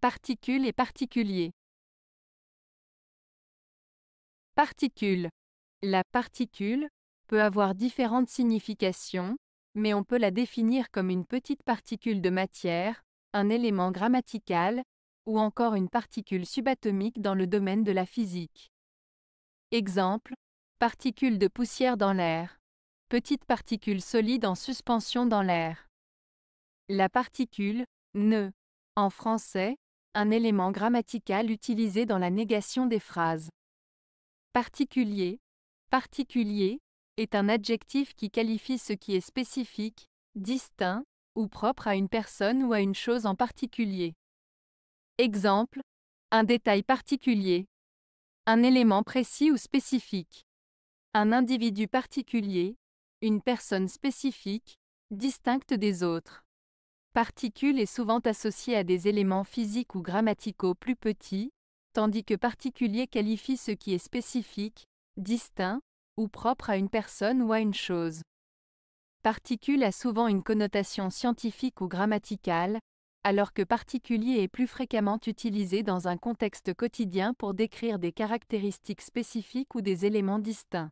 Particules et particulier. Particule. La particule peut avoir différentes significations, mais on peut la définir comme une petite particule de matière, un élément grammatical, ou encore une particule subatomique dans le domaine de la physique. Exemple, particule de poussière dans l'air. Petite particule solide en suspension dans l'air. La particule, ne, en français, un élément grammatical utilisé dans la négation des phrases. Particulier. Particulier est un adjectif qui qualifie ce qui est spécifique, distinct ou propre à une personne ou à une chose en particulier. Exemple. Un détail particulier. Un élément précis ou spécifique. Un individu particulier, une personne spécifique, distincte des autres. Particule est souvent associée à des éléments physiques ou grammaticaux plus petits, tandis que particulier qualifie ce qui est spécifique, distinct, ou propre à une personne ou à une chose. Particule a souvent une connotation scientifique ou grammaticale, alors que particulier est plus fréquemment utilisé dans un contexte quotidien pour décrire des caractéristiques spécifiques ou des éléments distincts.